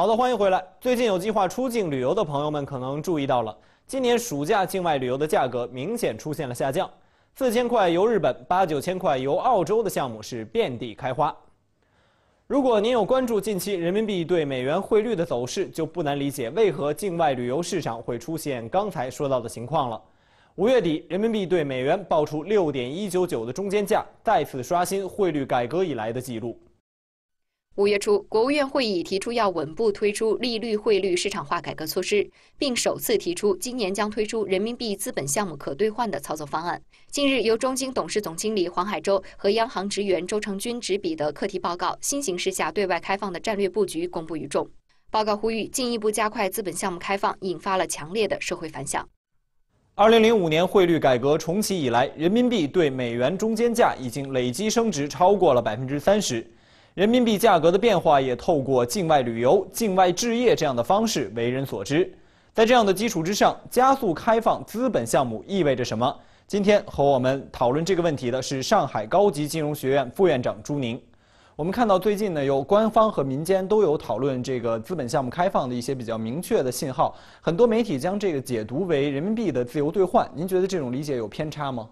好的，欢迎回来。最近有计划出境旅游的朋友们可能注意到了，今年暑假境外旅游的价格明显出现了下降，四千块游日本、八九千块游澳洲的项目是遍地开花。如果您有关注近期人民币对美元汇率的走势，就不难理解为何境外旅游市场会出现刚才说到的情况了。五月底，人民币对美元报出六点一九九的中间价，再次刷新汇率改革以来的记录。五月初，国务院会议提出要稳步推出利率、汇率市场化改革措施，并首次提出今年将推出人民币资本项目可兑换的操作方案。近日，由中金董事总经理黄海洲和央行职员周成军执笔的课题报告《新形势下对外开放的战略布局》公布于众。报告呼吁进一步加快资本项目开放，引发了强烈的社会反响。二零零五年汇率改革重启以来，人民币对美元中间价已经累计升值超过了百分之三十。人民币价格的变化也透过境外旅游、境外置业这样的方式为人所知。在这样的基础之上，加速开放资本项目意味着什么？今天和我们讨论这个问题的是上海高级金融学院副院长朱宁。我们看到最近呢，有官方和民间都有讨论这个资本项目开放的一些比较明确的信号，很多媒体将这个解读为人民币的自由兑换。您觉得这种理解有偏差吗？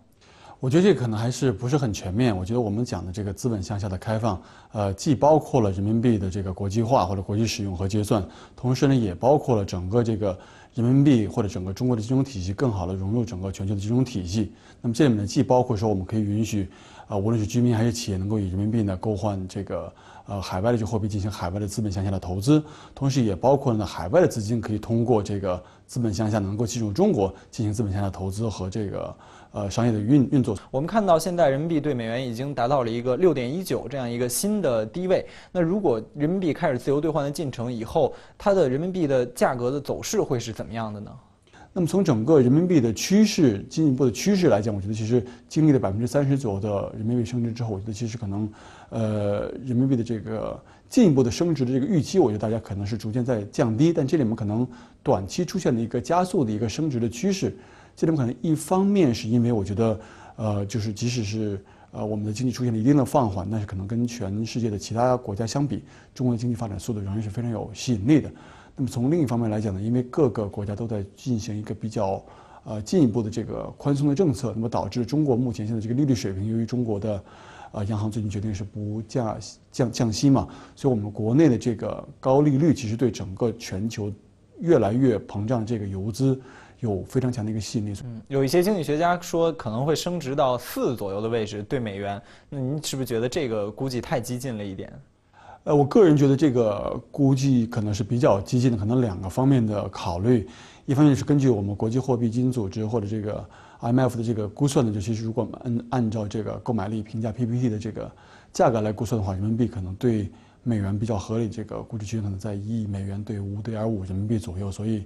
我觉得这可能还是不是很全面。我觉得我们讲的这个资本向下的开放，呃，既包括了人民币的这个国际化或者国际使用和结算，同时呢，也包括了整个这个人民币或者整个中国的金融体系更好的融入整个全球的金融体系。那么这里面既包括说我们可以允许，啊，无论是居民还是企业能够以人民币呢购换这个呃海外的这货币进行海外的资本向下的投资，同时也包括呢海外的资金可以通过这个资本向下能够进入中国进行资本向下的投资和这个。呃，商业的运运作，我们看到现在人民币对美元已经达到了一个六点一九这样一个新的低位。那如果人民币开始自由兑换的进程以后，它的人民币的价格的走势会是怎么样的呢？那么从整个人民币的趋势进一步的趋势来讲，我觉得其实经历了百分之三十左右的人民币升值之后，我觉得其实可能，呃，人民币的这个进一步的升值的这个预期，我觉得大家可能是逐渐在降低。但这里面可能短期出现了一个加速的一个升值的趋势。这种可能一方面是因为我觉得，呃，就是即使是呃我们的经济出现了一定的放缓，但是可能跟全世界的其他国家相比，中国的经济发展速度仍然是非常有吸引力的。那么从另一方面来讲呢，因为各个国家都在进行一个比较呃进一步的这个宽松的政策，那么导致中国目前现在这个利率水平，由于中国的呃央行最近决定是不降降降息嘛，所以我们国内的这个高利率其实对整个全球越来越膨胀这个游资。有非常强的一个吸引力。嗯，有一些经济学家说可能会升值到四左右的位置对美元。那您是不是觉得这个估计太激进了一点？呃，我个人觉得这个估计可能是比较激进的，可能两个方面的考虑。一方面是根据我们国际货币基金组织或者这个 IMF 的这个估算的，就其实如果按按照这个购买力评价 p p t 的这个价格来估算的话，人民币可能对美元比较合理，这个估值区间可能在一亿美元对五点五人民币左右，所以。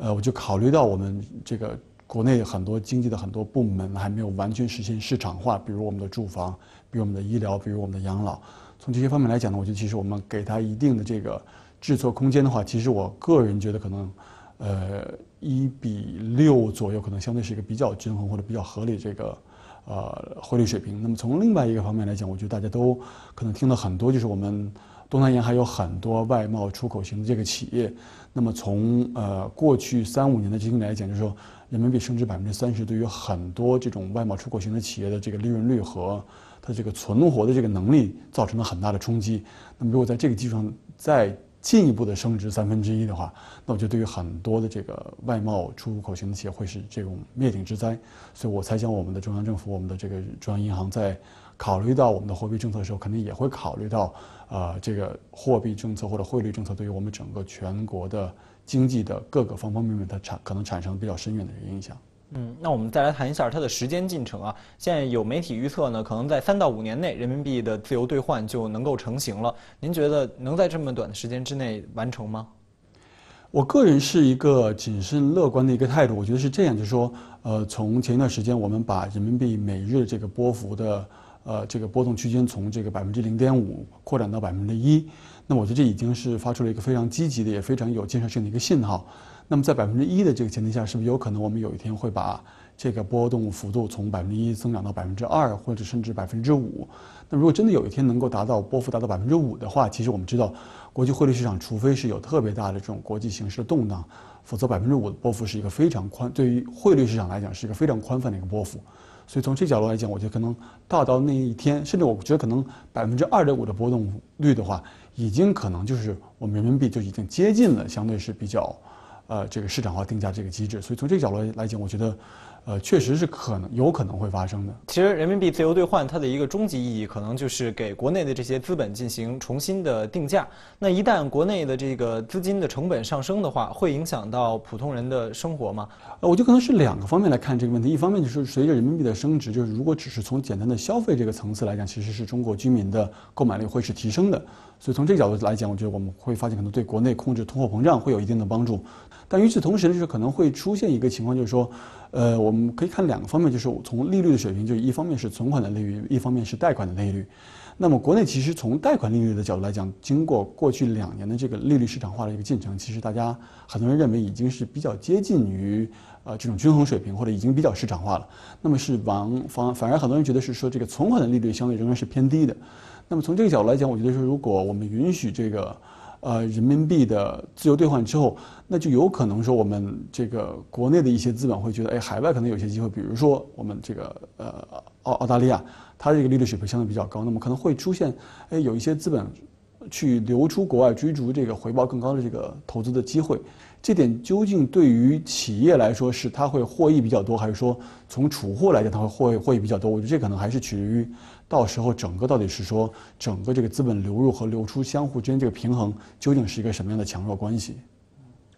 呃，我就考虑到我们这个国内很多经济的很多部门还没有完全实现市场化，比如我们的住房，比如我们的医疗，比如我们的养老。从这些方面来讲呢，我觉得其实我们给它一定的这个制作空间的话，其实我个人觉得可能，呃，一比六左右可能相对是一个比较均衡或者比较合理这个，呃，汇率水平。那么从另外一个方面来讲，我觉得大家都可能听了很多，就是我们。东南亚还有很多外贸出口型的这个企业，那么从呃过去三五年的经历来讲，就是说人民币升值百分之三十，对于很多这种外贸出口型的企业的这个利润率和它这个存活的这个能力造成了很大的冲击。那么如果在这个基础上再进一步的升值三分之一的话，那我就对于很多的这个外贸出口型的企业会是这种灭顶之灾。所以我猜想，我们的中央政府，我们的这个中央银行在。考虑到我们的货币政策的时候，肯定也会考虑到，呃，这个货币政策或者汇率政策对于我们整个全国的经济的各个方方面面的产可能产生比较深远的一个影响。嗯，那我们再来谈一下它的时间进程啊。现在有媒体预测呢，可能在三到五年内，人民币的自由兑换就能够成型了。您觉得能在这么短的时间之内完成吗？我个人是一个谨慎乐观的一个态度。我觉得是这样，就是说，呃，从前一段时间，我们把人民币每日这个波幅的。呃，这个波动区间从这个百分之零点五扩展到百分之一，那我觉得这已经是发出了一个非常积极的，也非常有建设性的一个信号。那么在百分之一的这个前提下，是不是有可能我们有一天会把这个波动幅度从百分之一增长到百分之二，或者甚至百分之五？那如果真的有一天能够达到波幅达到百分之五的话，其实我们知道，国际汇率市场除非是有特别大的这种国际形势的动荡，否则百分之五的波幅是一个非常宽，对于汇率市场来讲是一个非常宽泛的一个波幅。所以从这角度来讲，我觉得可能到到那一天，甚至我觉得可能百分之二点五的波动率的话，已经可能就是我们人民币就已经接近了相对是比较，呃，这个市场化定价这个机制。所以从这个角度来讲，我觉得。呃，确实是可能有可能会发生的。其实，人民币自由兑换它的一个终极意义，可能就是给国内的这些资本进行重新的定价。那一旦国内的这个资金的成本上升的话，会影响到普通人的生活吗？呃，我觉得可能是两个方面来看这个问题。一方面就是随着人民币的升值，就是如果只是从简单的消费这个层次来讲，其实是中国居民的购买力会是提升的。所以从这个角度来讲，我觉得我们会发现可能对国内控制通货膨胀会有一定的帮助。但与此同时呢，就是可能会出现一个情况，就是说。呃，我们可以看两个方面，就是从利率的水平，就一方面是存款的利率，一方面是贷款的利率。那么国内其实从贷款利率的角度来讲，经过过去两年的这个利率市场化的一个进程，其实大家很多人认为已经是比较接近于呃这种均衡水平，或者已经比较市场化了。那么是往方，反而很多人觉得是说这个存款的利率相对仍然是偏低的。那么从这个角度来讲，我觉得说如果我们允许这个。呃，人民币的自由兑换之后，那就有可能说我们这个国内的一些资本会觉得，哎，海外可能有些机会，比如说我们这个呃澳澳大利亚，它这个利率水平相对比较高，那么可能会出现，哎，有一些资本去流出国外追逐这个回报更高的这个投资的机会。这点究竟对于企业来说是它会获益比较多，还是说从储户来讲它会获获益比较多？我觉得这可能还是取决于到时候整个到底是说整个这个资本流入和流出相互之间这个平衡究竟是一个什么样的强弱关系。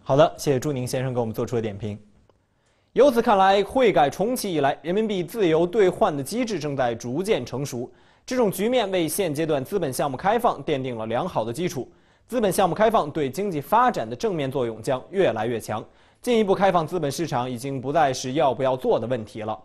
好的，谢谢朱宁先生给我们做出的点评。由此看来，汇改重启以来，人民币自由兑换的机制正在逐渐成熟，这种局面为现阶段资本项目开放奠定了良好的基础。资本项目开放对经济发展的正面作用将越来越强，进一步开放资本市场已经不再是要不要做的问题了。